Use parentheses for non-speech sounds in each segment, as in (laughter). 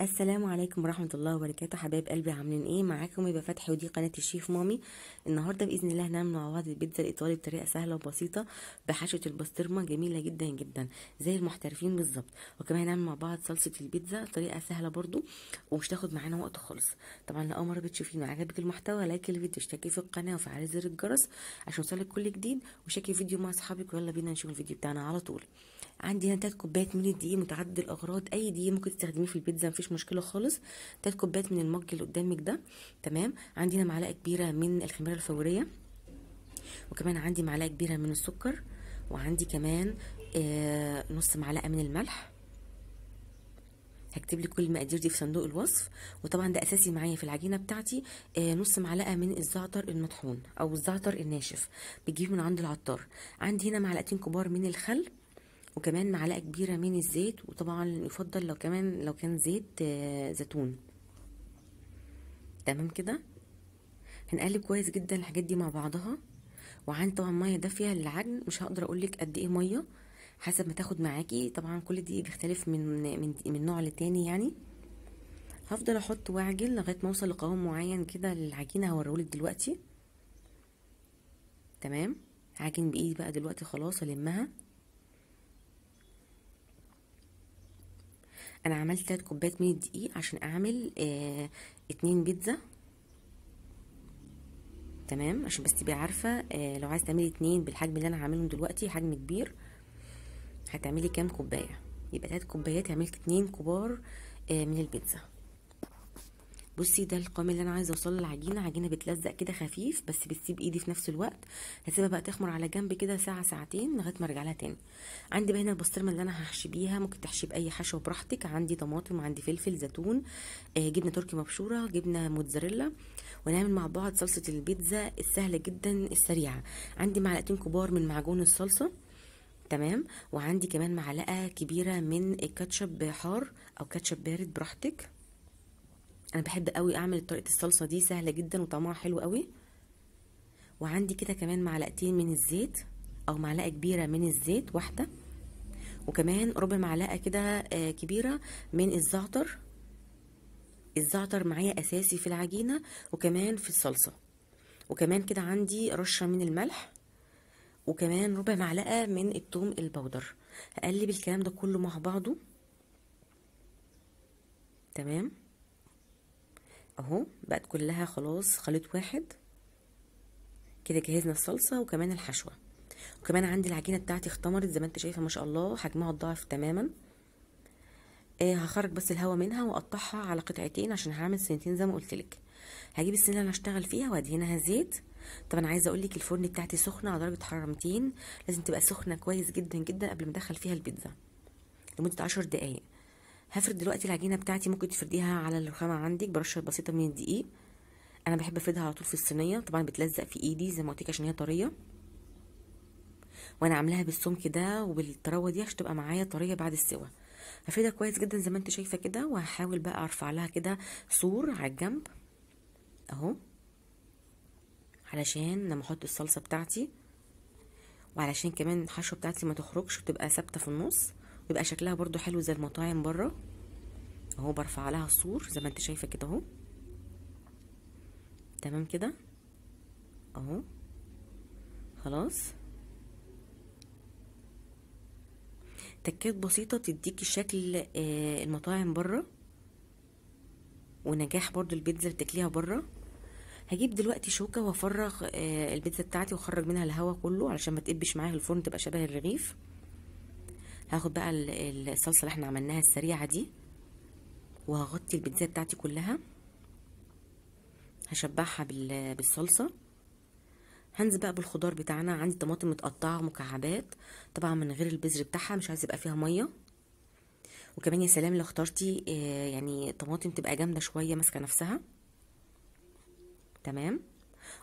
السلام عليكم ورحمة الله وبركاته حبايب قلبي عاملين ايه معاكم يبقى فتحي ودي قناة الشيف مامي النهاردة بإذن الله هنعمل مع بعض البيتزا الإيطالي بطريقة سهلة وبسيطة بحشوة البسطرمة جميلة جدا جدا زي المحترفين بالظبط وكمان هنعمل مع بعض صلصة البيتزا طريقة سهلة برضو ومش تاخد معانا وقت خالص طبعا لو أول مرة بتشوفيني عجبك المحتوى لايك الفيديو اشتركي في القناة وفعلي زر الجرس عشان يوصلك كل جديد وشاركي فيديو مع أصحابك ويلا بينا نشوف الفيديو بتاعنا على طول عندي هنا تلات كوبايات من الدقيق متعدد الاغراض اي دقيق ممكن تستخدميه في البيتزا مفيش مشكله خالص تلات كوبايات من المج اللي قدامك ده تمام عندي هنا معلقه كبيره من الخميره الفوريه وكمان عندي معلقه كبيره من السكر وعندي كمان آه نص معلقه من الملح هكتب لي كل المقادير دي في صندوق الوصف وطبعا ده اساسي معايا في العجينه بتاعتي آه نص معلقه من الزعتر المطحون او الزعتر الناشف بتجيبه من عند العطار عندي هنا معلقتين كبار من الخل وكمان معلقه كبيره من الزيت وطبعا يفضل لو كمان لو كان زيت آه، زيتون تمام كده هنقلب كويس جدا الحاجات دي مع بعضها وعندي طبعا ميه دافيه للعجن مش هقدر اقولك قد ايه ميه حسب ما تاخد معاكي طبعا كل دي بيختلف من من من نوع لتاني يعني هفضل احط واعجن لغايه ما اوصل لقوام معين كده للعجينه هوريهولك دلوقتي تمام عجن بايدي بقى دلوقتي خلاص المها انا عملت 3 كوبايات من الدقيق عشان اعمل آه اتنين بيتزا تمام عشان بس تبقي عارفه آه لو عايزه تعملي اتنين بالحجم اللي انا هعملهم دلوقتي حجم كبير هتعملي كام كوبايه يبقى 3 كوبايات عملت اتنين كبار آه من البيتزا بصي ده القوام اللي انا عايزه اوصله للعجينه عجينه بتلزق كده خفيف بس بتسيب ايدي في نفس الوقت هسيبها بقى تخمر على جنب كده ساعه ساعتين لغايه ما ارجع لها تاني عندي بقى هنا البسطرمه اللي انا هحشي بيها ممكن تحشي باي حشوه براحتك عندي طماطم عندي فلفل زيتون آه جبنه تركي مبشوره جبنه موتزاريلا ونعمل مع بعض صلصه البيتزا السهله جدا السريعه عندي معلقتين كبار من معجون الصلصه تمام وعندي كمان معلقه كبيره من الكاتشب حار او كاتشب بارد براحتك انا بحب قوي اعمل طريقه الصلصه دي سهله جدا وطعمها حلو قوي وعندي كده كمان معلقتين من الزيت او معلقه كبيره من الزيت واحده وكمان ربع معلقه كده آه، كبيره من الزعتر الزعتر معايا اساسي في العجينه وكمان في الصلصه وكمان كده عندي رشه من الملح وكمان ربع معلقه من الثوم البودر هقلب الكلام ده كله مع بعضه تمام اهو بقت كلها خلاص خليط واحد كده جهزنا الصلصه وكمان الحشوه وكمان عندي العجينه بتاعتي اختمرت زي ما انت شايفه ما شاء الله حجمها اتضاعف تماما إيه هخرج بس الهواء منها واقطعها على قطعتين عشان هعمل سنتين زي ما قلت لك هجيب السنه اللي هشتغل فيها وادهنها زيت طبعا عايزه اقول لك الفرن بتاعتي سخنه على درجه حراره 200 لازم تبقى سخنه كويس جدا جدا قبل ما ادخل فيها البيتزا لمده 10 دقائق هفرد دلوقتي العجينه بتاعتي ممكن تفرديها على الرخامه عندك برشه بسيطه من الدقيق انا بحب افردها على طول في الصينيه طبعا بتلزق في ايدي زي ما قلت عشان هي طريه وانا عاملاها بالسمك ده وبالطراوه دي عشان تبقى معايا طريه بعد السوا هفردها كويس جدا زي ما انت شايفه كده وهحاول بقى ارفع لها كده سور على الجنب اهو علشان لما احط الصلصه بتاعتي وعلشان كمان الحشوه بتاعتي ما تخرجش وتبقى ثابته في النص بيبقى شكلها برضو حلو زي المطاعم بره اهو برفع عليها السور زي ما انت شايفه كده اهو تمام كده اهو خلاص تكات بسيطه تديكي شكل آه، المطاعم بره ونجاح برضو البيتزا بتاكليها بره هجيب دلوقتي شوكه وافرغ آه، البيتزا بتاعتي واخرج منها الهواء كله علشان ما تقبش معايا الفرن تبقى شبه الرغيف هاخد بقى الصلصه اللي احنا عملناها السريعه دي وهغطي البيتزا بتاعتي كلها هشبعها بالصلصه هنزل بقى بالخضار بتاعنا عندي طماطم متقطعه مكعبات طبعا من غير البذر بتاعها مش عايز يبقى فيها ميه وكمان يا سلام لو اخترتي آه، يعني طماطم تبقى جامده شويه ماسكه نفسها تمام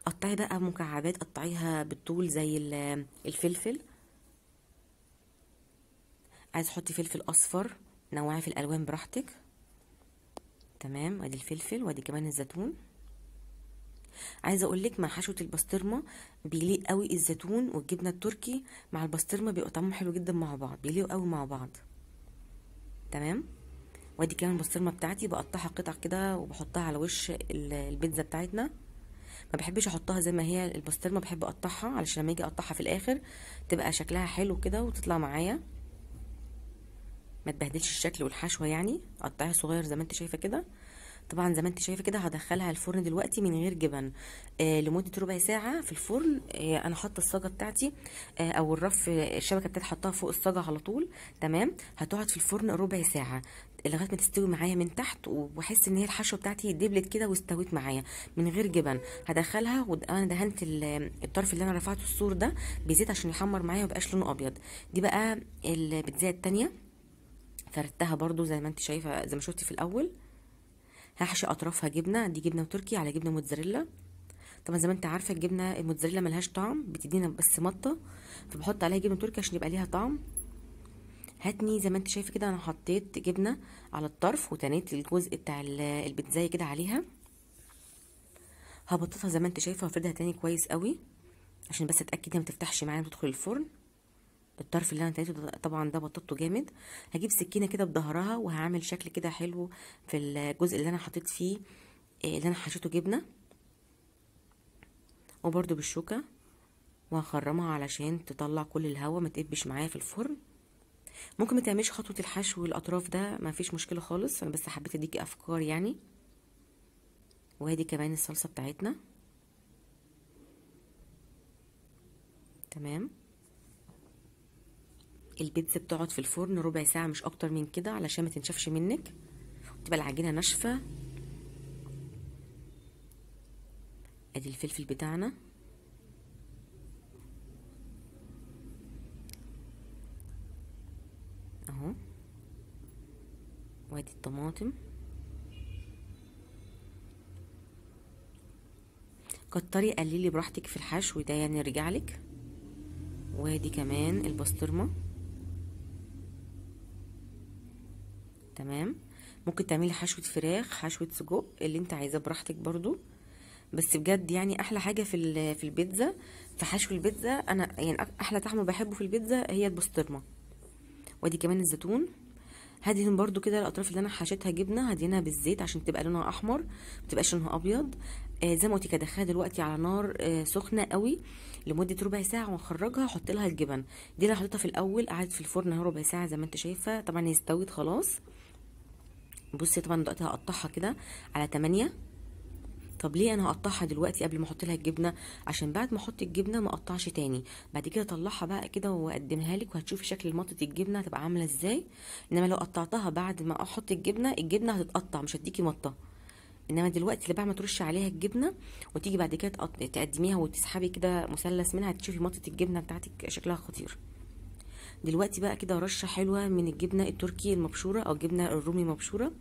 قطعي بقى مكعبات قطعيها بالطول زي الفلفل عايز تحطي فلفل اصفر نوعي في الالوان براحتك تمام وادي الفلفل وادي كمان الزيتون عايزه اقول لك مع حشوه البسطرمه بيليق قوي الزيتون والجبنه التركي مع البسطرمه بيبقى طعمهم حلو جدا مع بعض بيليقوا قوي مع بعض تمام وادي كمان البسطرمه بتاعتي بقطعها قطع كده وبحطها على وش البيتزا بتاعتنا ما بحبش احطها زي ما هي البسطرمه بحب اقطعها علشان لما اجي اقطعها في الاخر تبقى شكلها حلو كده وتطلع معايا ما تبهدلش الشكل والحشوه يعني قطعها صغير زي ما انت شايفه كده طبعا زي ما انت شايفه كده هدخلها الفرن دلوقتي من غير جبن آه لمده ربع ساعه في الفرن آه انا حاطه الصاجه بتاعتي آه او الرف آه، الشبكه بتاعتي حطها فوق الصاجه على طول تمام هتقعد في الفرن ربع ساعه لغايه ما تستوي معايا من تحت واحس ان هي الحشوه بتاعتي دبلت كده واستويت معايا من غير جبن هدخلها وانا دهنت الطرف اللي انا رفعته السور ده بزيت عشان يحمر معايا وميبقاش لونه ابيض دي بقى البيتزا الثانيه فرتها برضو زي ما انت شايفه زي ما شفتي في الاول هحشي اطرافها جبنه دي جبنه تركي على جبنه موتزاريلا طبعا زي ما انت عارفه الجبنه الموتزاريلا ملهاش طعم بتدينا بس مطه فبحط عليها جبنه تركي عشان يبقى ليها طعم هاتني زي ما انت شايفه كده انا حطيت جبنه على الطرف وتنيت الجزء بتاع البيتزايه كده عليها هبططها زي ما انت شايفه وافردها تاني كويس قوي عشان بس اتاكد انها ما تفتحش معايا وتدخل الفرن بالطرف اللي انا تايته طبعا ده بططته جامد هجيب سكينه كده بظهرها وهعمل شكل كده حلو في الجزء اللي انا حطيت فيه آه، اللي انا حشيته جبنه وبرده بالشوكه وهخرمها علشان تطلع كل الهواء ما تقبش معايا في الفرن ممكن ما تعملش خطوه الحشو الاطراف ده ما فيش مشكله خالص انا بس حبيت اديكي افكار يعني وادي كمان الصلصه بتاعتنا تمام البيتزا بتقعد في الفرن ربع ساعه مش اكتر من كده علشان ما تنشفش منك وتبقى العجينه ناشفه ادي الفلفل بتاعنا اهو وادي الطماطم كتري قليلي براحتك في الحشو ده يعني رجعلك وادي كمان البسطرمه تمام ممكن تعملي حشوه فراخ حشوه سجق اللي انت عايزاه براحتك برضو بس بجد يعني احلى حاجه في في البيتزا في حشو البيتزا انا يعني احلى طعم بحبه في البيتزا هي البسطرمه وادي كمان الزيتون هدهن برضو كده الاطراف اللي انا حشيتها جبنه هدهنها بالزيت عشان تبقى لونها احمر متبقاش لونها ابيض آه زي ما قلت كده ادخلها دلوقتي على نار آه سخنه قوي لمده ربع ساعه واخرجها احط لها الجبن دي اللي حطيتها في الاول قعدت في الفرن اهو ربع ساعه زي ما انت شايفه طبعا هي استوت خلاص بصي طبعا دلوقتي هقطعها كده على 8 طب ليه انا هقطعها دلوقتي قبل ما احط لها الجبنه عشان بعد ما احط الجبنه ما اقطعش تاني بعد كده اطلعها بقى كده واقدمها لك وهتشوفي شكل مطه الجبنه هتبقى عامله ازاي انما لو قطعتها بعد ما احط الجبنه الجبنه هتتقطع مش هتديكي مطه انما دلوقتي بعد ما ترش عليها الجبنه وتيجي بعد كده تقدميها وتسحبي كده مثلث منها هتشوفي مطه الجبنه بتاعتك شكلها خطير دلوقتي بقى كده رشه حلوه من الجبنه التركي المبشوره او الجبنه الرومي مبشوره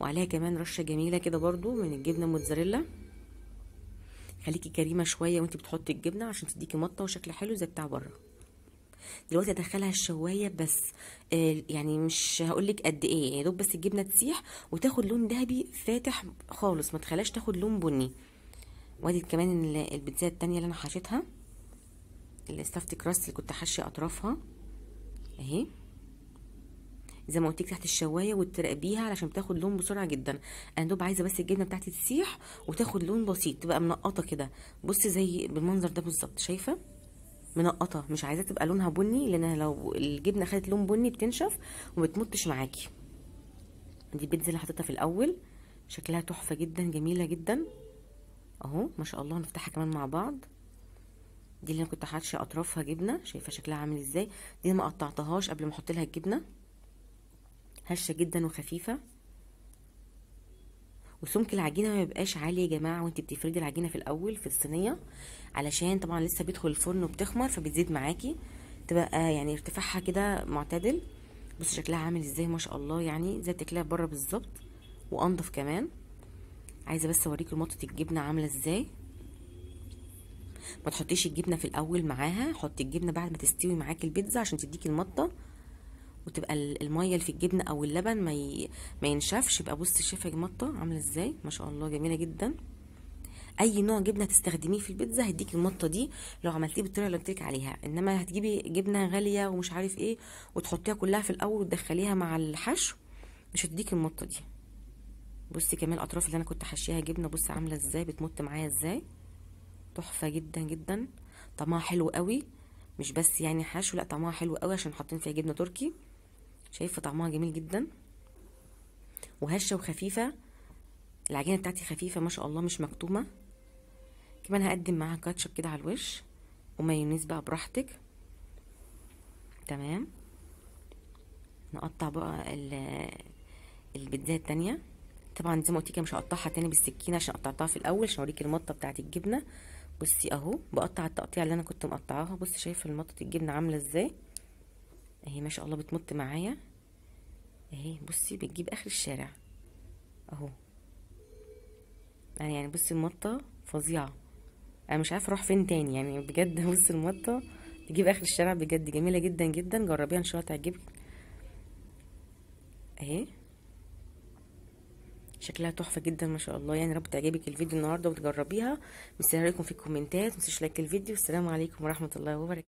وعليها كمان رشه جميله كده برضو من الجبنه موتزاريلا خليكي كريمه شويه وانت بتحطي الجبنه عشان تديكي مطه وشكل حلو زي بتاع بره دلوقتي ادخلها الشوايه بس آه، يعني مش هقولك قد ايه يا دوب بس الجبنه تسيح وتاخد لون ذهبي فاتح خالص ما تخلاش تاخد لون بني وادي كمان البيتزا التانية اللي انا حشيتها الستافت كراست اللي كنت حاشيه اطرافها اهي زي ما قلت لك تحت الشوايه وتراقبيها علشان تاخد لون بسرعه جدا انا دوب عايزه بس الجبنه بتاعتي تسيح وتاخد لون بسيط تبقى منقطه كده بصي زي بالمنظر ده بالظبط شايفه منقطه مش عايزه تبقى لونها بني لان لو الجبنه خدت لون بني بتنشف ومتمطش معاكي دي البيتزا اللي حطيتها في الاول شكلها تحفه جدا جميله جدا اهو ما شاء الله هنفتحها كمان مع بعض دي اللي انا كنت حاشيه اطرافها جبنه شايفه شكلها عامل ازاي دي ما قطعتهاش قبل ما احط لها الجبنه هشه جدا وخفيفه وسمك العجينه ما يبقاش عالي يا جماعه وانت بتفردي العجينه في الاول في الصينيه علشان طبعا لسه بيدخل الفرن وبتخمر فبتزيد معاكي تبقى يعني ارتفاعها كده معتدل بص شكلها عامل ازاي ما شاء الله يعني زي تكلها بره بالظبط وانضف كمان عايزه بس اوريكي مطه الجبنه عامله ازاي ما تحطيش الجبنه في الاول معاها حطي الجبنه بعد ما تستوي معاكي البيتزا عشان تديكي المطه وتبقى الميه اللي في الجبنه او اللبن ما ي... ما ينشفش يبقى بصي شايفه المطه عامله ازاي ما شاء الله جميله جدا اي نوع جبنه تستخدميه في البيتزا هيديك المطه دي لو عملتيه بالطريقه اللي قلت لك عليها انما هتجيبي جبنه غاليه ومش عارف ايه وتحطيها كلها في الاول وتدخليها مع الحشو مش هتديك المطه دي بصي كمان الاطراف اللي انا كنت حشيها جبنه بصي عامله ازاي بتمط معايا ازاي تحفه جدا جدا طعمها حلو قوي مش بس يعني حشو لا طعمها حلو قوي عشان حاطين فيها جبنه تركي شايفه طعمها جميل جدا وهشه وخفيفه العجينه بتاعتي خفيفه ما شاء الله مش مكتومه كمان هقدم معاها كاتشب كده على الوش ومايونيز بقى براحتك تمام نقطع بقى البيتزا التانية طبعا زي ما قلت مش هقطعها تاني بالسكينه عشان قطعتها في الاول عشان أوريك المطه بتاعت الجبنه بصي اهو بقطع التقطيع اللي انا كنت مقطعاها بصي شايفه المطه الجبنه عامله ازاي اهي ما شاء الله بتمط معايا اهي بصي بتجيب اخر الشارع اهو يعني, يعني بصي المطه فظيعه انا مش عارفه اروح فين تاني يعني بجد (laughs) بصي المطه تجيب اخر الشارع بجد جميله جدا جدا جربيها ان شاء الله تعجبك اهي شكلها تحفه جدا ما شاء الله يعني رب تعجبك الفيديو النهارده وتجربيها مستنيه رايكم في الكومنتات متنسوش لايك الفيديو والسلام عليكم ورحمه الله وبركاته